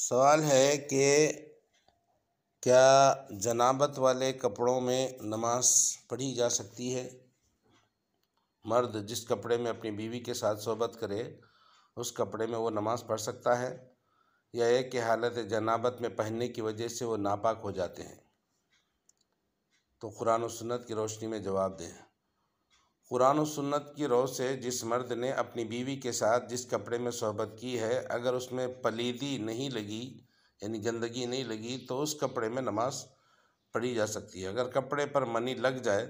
सवाल है कि क्या जनाबत वाले कपड़ों में नमाज पढ़ी जा सकती है मर्द जिस कपड़े में अपनी बीवी के साथ सोबत करे उस कपड़े में वो नमाज़ पढ़ सकता है या एक कि हालत जनाबत में पहनने की वजह से वो नापाक हो जाते हैं तो कुरान सन्नत सुन्नत की रोशनी में जवाब दें कुरान सुन्नत की रोह से जिस मर्द ने अपनी बीवी के साथ जिस कपड़े में सोहबत की है अगर उसमें पलीदी नहीं लगी यानी गंदगी नहीं लगी तो उस कपड़े में नमाज पढ़ी जा सकती है अगर कपड़े पर मनी लग जाए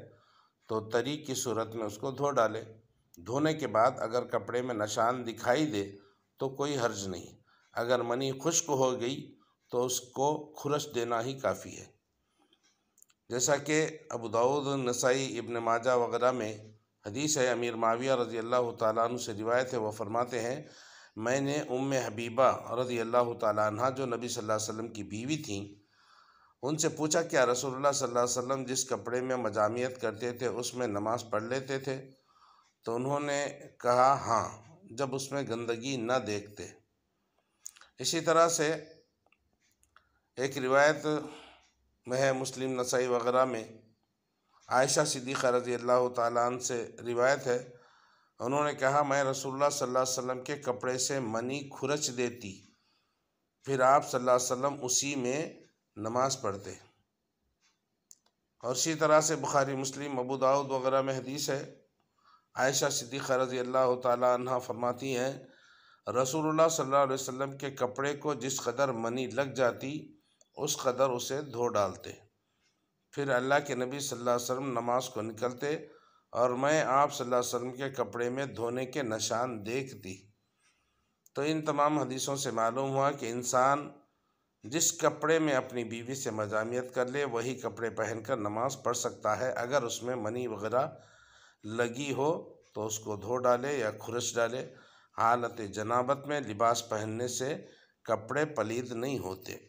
तो तरी की सूरत में उसको धो डाले धोने के बाद अगर कपड़े में नशान दिखाई दे तो कोई हर्ज नहीं अगर मनी खुश्क हो गई तो उसको खुरश देना ही काफ़ी है जैसा कि अबू दाऊद नसाई इब्न माजा वगैरह में हदीस है अमीर माविया रज़ी अल्लाह तु से रिवायत है वह फरमाते हैं मैंने उम हबीबा रज़ी अल्लाह तह जो नबी सल्लल्लाहु अलैहि वसल्लम की बीवी थी उनसे पूछा क्या रसोल्ला सल्ला वसम जिस कपड़े में मजामियत करते थे उसमें नमाज़ पढ़ लेते थे तो उन्होंने कहा हाँ जब उसमें गंदगी न देखते इसी तरह से एक रिवायत में है मुस्लिम नसाई वगैरह में आयशा सिद्दीक़ रजी अल्लाह तन से रिवायत है उन्होंने कहा मैं रसूलुल्लाह सल्लल्लाहु अलैहि वसल्लम के कपड़े से मनी खुरच देती फिर आप सल्लल्लाहु अलैहि वसल्लम उसी में नमाज़ पढ़ते और इसी तरह से बुखारी मुस्लिम अबू दाऊद वगैरह में हदीस है आयशा सिद्दीक़ रजी अल्लाह तह फरमाती हैं रसूलुल्लाह सल्लल्लाहु अलैहि वसल्लम के कपड़े को जिस कदर मनी लग जाती उस कदर उसे धो डालते फिर अल्लाह के नबी सल्लल्लाहु अलैहि वसल्लम नमाज को निकलते और मैं आप सल्लल्लाहु अलैहि वसल्लम के कपड़े में धोने के निशान देखती तो इन तमाम हदीसों से मालूम हुआ कि इंसान जिस कपड़े में अपनी बीवी से मजामियत कर ले वही कपड़े पहनकर नमाज पढ़ सकता है अगर उसमें मनी वगैरह लगी हो तो उसको धो डाले या खुरश डाले हालत जनाबत में लिबास पहनने से कपड़े पलीद नहीं होते